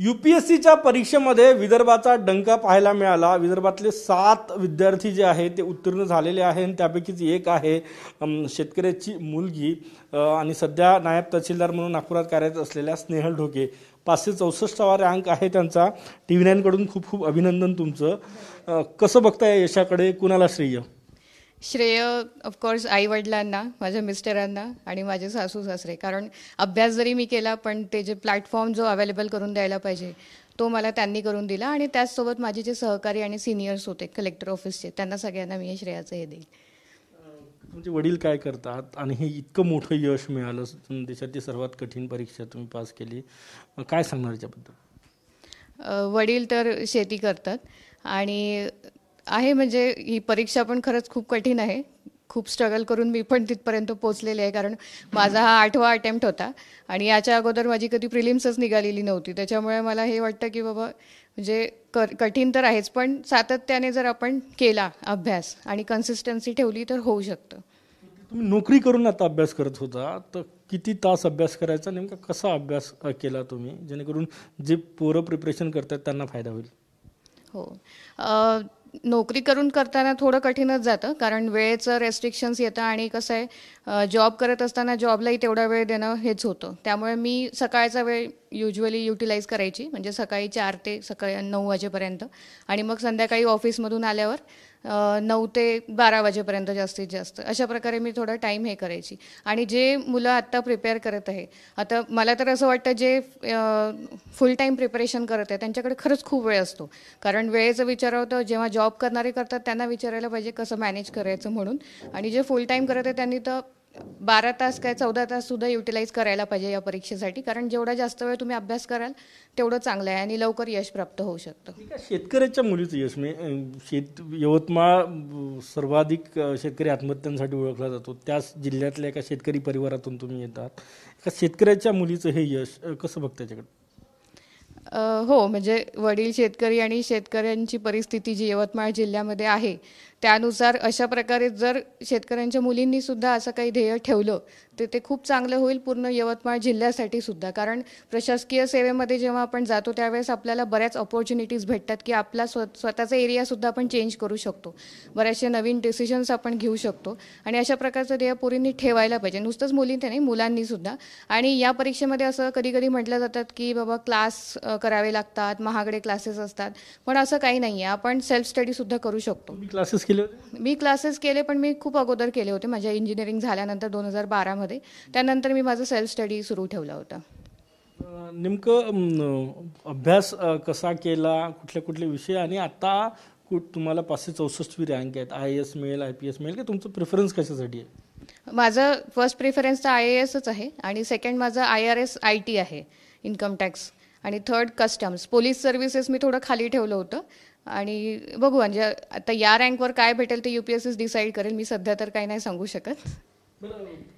सीच्या परीक्षेमध्ये विदर्भाचा डंका पाहायला मिळाला विदर्भातले सात विद्यार्थी जे आहेत ते उत्तीर्ण झालेले आहे आणि त्यापैकीच एक आहे शेतकऱ्याची मुलगी आणि सध्या नायब तहसीलदार म्हणून नागपुरात कार्यरत असलेल्या स्नेहल ढोके पाचशे चौसष्टावा रँक आहे त्यांचा टी व्ही नाईनकडून खूप खूप अभिनंदन तुमचं कसं बघताय यशाकडे कुणाला श्रेय श्रेय ऑफकोर्स वडिलांना माझ्या मिस्टरांना आणि माझे सासू सासरे कारण अभ्यास जरी मी केला पण ते जे प्लॅटफॉर्म जो अवेलेबल करून द्यायला पाहिजे तो मला त्यांनी करून दिला आणि त्याचसोबत माझे जे सहकारी आणि सिनियर्स होते कलेक्टर ऑफिसचे त्यांना सगळ्यांना मी हे श्रेयाचं हे देईल तुमचे वडील काय करतात आणि हे इतकं मोठं यश मिळालं देशातील सर्वात कठीण परीक्षा तुम्ही पास केली काय सांगणार याच्याबद्दल वडील तर शेती करतात आणि आहे म्हणजे ही परीक्षा पण खरंच खूप कठीण आहे खूप स्ट्रगल करून मी पण तिथपर्यंत पोहोचलेली आहे कारण माझा हा आठवा अटेम्प्ट होता आणि याच्या अगोदर माझी कधी प्रिलिम्सच निघालेली नव्हती त्याच्यामुळे मला हे वाटतं की बाबा म्हणजे कठीण तर आहेच पण सातत्याने जर आपण केला अभ्यास आणि कन्सिस्टन्सी ठेवली तर होऊ शकतं तुम्ही नोकरी करून आता अभ्यास करत होता तर किती तास अभ्यास करायचा नेमका कसा अभ्यास केला तुम्ही जेणेकरून जे पोरं प्रिपरेशन करतात त्यांना फायदा होईल हो नोकरी करून करताना थोडं कठीणच जातं कारण वेळेचं रेस्ट्रिक्शन्स येतं आणि कसं आहे जॉब करत असताना जॉबलाही तेवढा वेळ देणं हेच होतं त्यामुळे मी सकाळचा वेळ युजली युटिलाइज करायची म्हणजे सकाळी चार ते सकाळी नऊ वाजेपर्यंत आणि मग संध्याकाळी ऑफिसमधून आल्यावर नऊ ते बारा वाजेपर्यंत जास्तीत जास्त अशा प्रकारे मी थोडा टाईम हे करायची आणि जे मुलं आत्ता प्रिपेअर करत आहे आता मला तर असं वाटतं जे फुल टाईम प्रिपरेशन करत आहे त्यांच्याकडे खरंच खूप वेळ असतो कारण वेळेचं विचारावं जेव्हा जॉब करणारे करतात त्यांना विचारायला पाहिजे कसं मॅनेज करायचं म्हणून आणि जे फुल टाईम करत आहे त्यांनी तर बारा तास काय चौदा तास सुद्धा युटिलाइज करायला पाहिजे या परीक्षेसाठी कारण जेवढा जास्त वेळ तुम्ही अभ्यास कराल तेवढं चांगलं आहे आणि लवकर यश प्राप्त होऊ शकतं शेतकऱ्याच्या मुलीचं यश मी शेत यवतमाळ सर्वाधिक शेतकरी आत्महत्यांसाठी ओळखला जातो त्याच जिल्ह्यातल्या एका शेतकरी परिवारातून तुम्ही येतात एका शेतकऱ्याच्या मुलीचं हे यश कसं बघ त्याच्याकडे हो म्हणजे वडील शेतकरी आणि शेतकऱ्यांची परिस्थिती जी यवतमाळ जिल्ह्यामध्ये आहे त्यानुसार अशा प्रकारे जर शेतकऱ्यांच्या मुलींनी सुद्धा असं काही ध्येय ठेवलं तर ते, खूप चांगलं होईल पूर्ण यवतमाळ जिल्ह्यासाठी सुद्धा कारण प्रशासकीय सेवेमध्ये जेव्हा आपण जातो त्यावेळेस आपल्याला बऱ्याच ऑपॉर्च्युनिटीज भेटतात की आपला स्व स्वतःचा एरियासुद्धा आपण चेंज करू शकतो बऱ्याचशा नवीन डिसिजन्स आपण घेऊ शकतो आणि अशा प्रकारचं ध्येय पुरींनी ठेवायला पाहिजे नुसतंच मुलींनी नाही मुलांनीसुद्धा आणि या परीक्षेमध्ये असं कधी कधी म्हटलं जातात की बाबा क्लास करावे लागतात महागडे क्लासेस असतात पण असं काही नाही आहे आपण सेल्फ स्टडीसुद्धा करू शकतो क्लासेस केले होते मी क्लासेस केले पण मी खूप अगोदर केले होते माझ्या इंजिनिअरिंग झाल्यानंतर दोन हजार बारामध्ये त्यानंतर मी माझं सेल्फ स्टडी सुरू ठेवला होता नेमकं अभ्यास कसा केला कुठले कुठले विषय आणि आता कुठ तुम्हाला पाचशे चौसष्टवी रँक आहेत आय एस मिळेल आय पी एस मिळेल की तुमचं प्रेफरन्स कशासाठी आहे माझं फर्स्ट प्रेफरन्स तर आय एसच आहे आणि सेकंड माझं I R S I T आहे इन्कम टॅक्स आणि थर्ड कस्टम्स पोलीस सर्व्हिसेस मी थोडं खाली ठेवलं होतं आणि बघू म्हणजे आता या रँकवर काय भेटेल ते युपीएससी डिसाईड करेल मी सध्या तर काही नाही सांगू शकत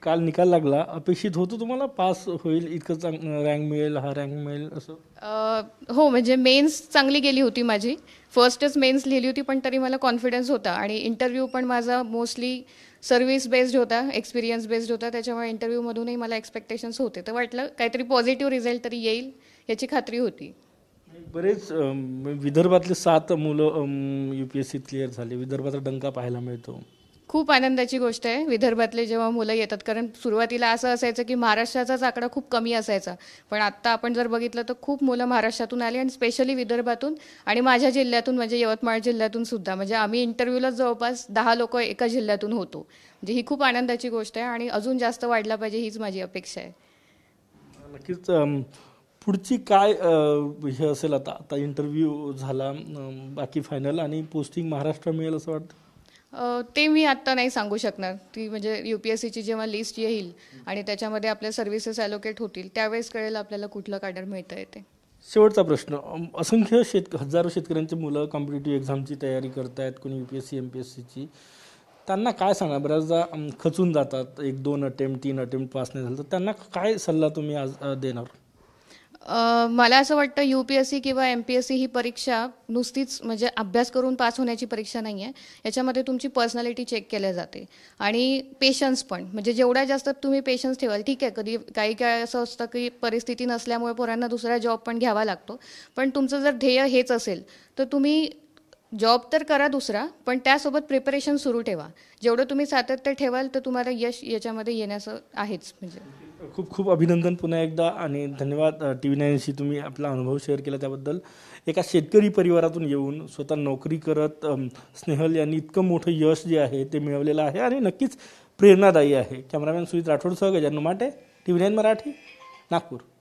काल निकाल लागला अपेक्षित होतो तुम्हाला पास होईल इतकं चांग रँक मिळेल हा रँक मिळेल असं हो म्हणजे मेन्स चांगली गेली होती माझी फर्स्टच मेन्स लिहिली होती पण तरी मला कॉन्फिडन्स होता आणि इंटरव्ह्यू पण माझा मोस्टली सर्व्हिस बेस्ड होता एक्सपिरियन्स बेस्ड होता त्याच्यामुळे इंटरव्ह्यूमधूनही मला एक्सपेक्टेशन्स होते तर वाटलं काहीतरी पॉझिटिव्ह रिझल्ट तरी येईल याची खात्री होती बरेच विदर्भातले सात मुलं U P S C clear झाले विदर्भाचा डंका पाहायला मिळतो खूप आनंदाची गोष्ट आहे विदर्भातले जेव्हा मुलं येतात कारण सुरुवातीला असं असायचं की महाराष्ट्राचाच आकडा खूप कमी असायचा पण आत्ता आपण जर बघितलं तर खूप मुलं महाराष्ट्रातून आली आणि स्पेशली विदर्भातून आणि माझ्या जिल्ह्यातून म्हणजे यवतमाळ जिल्ह्यातून सुद्धा म्हणजे आम्ही इंटरव्ह्यूला जवळपास दहा लोक एका जिल्ह्यातून होतो म्हणजे ही खूप आनंदाची गोष्ट आहे आणि अजून जास्त वाढला पाहिजे हीच माझी अपेक्षा आहे नक्कीच पुढची काय हे असेल आता आता इंटरव्ह्यू झाला बाकी फायनल आणि पोस्टिंग महाराष्ट्र मिळेल असं वाटतं ते मी आत्ता नाही सांगू शकणार ती म्हणजे यू पी एस सीची जेव्हा लिस्ट येईल आणि त्याच्यामध्ये आपल्या सर्व्हिसेस ॲलोकेट होतील त्यावेळेस कळेल आपल्याला कुठलं काढर मिळता येते शेवटचा प्रश्न असंख्य शेत हजारो शेतकऱ्यांची मुलं कॉम्पिटेटिव्ह एक्झामची तयारी आहेत कोणी U P S C M P S सीची त्यांना काय सांगा बऱ्याचदा खचून जातात एक दोन अटेम्प्ट तीन अटेम्प्ट पास नाही झालं तर त्यांना काय सल्ला तुम्ही आज देणार मला असं वाटतं यू पी एस सी किंवा एम पी एस सी ही परीक्षा नुसतीच म्हणजे अभ्यास करून पास होण्याची परीक्षा नाही आहे याच्यामध्ये तुमची पर्सनॅलिटी चेक केल्या जाते आणि पेशन्स पण म्हणजे जेवढ्या जास्त तुम्ही पेशन्स ठेवाल ठीक आहे कधी काही काय असं असतं की परिस्थिती नसल्यामुळे पोरांना दुसरा जॉब पण घ्यावा लागतो पण तुमचं जर ध्येय हेच असेल तर तुम्ही जॉब तर करा दुसरा पण त्यासोबत प्रिपरेशन सुरू ठेवा जेवढं तुम्ही सातत्य ठेवाल तर तुम्हाला यश याच्यामध्ये येण्याचं आहेच म्हणजे खूप खूप अभिनंदन पुन्हा एकदा आणि धन्यवाद टी व्ही नाईनशी तुम्ही आपला अनुभव शेअर केला त्याबद्दल एका शेतकरी परिवारातून येऊन स्वतः नोकरी करत स्नेहल यांनी इतकं मोठं यश जे आहे ते मिळवलेलं आहे आणि नक्कीच प्रेरणादायी आहे cameraman Sujit Rathod Gajanan Mate T V nine Marathi Nagpur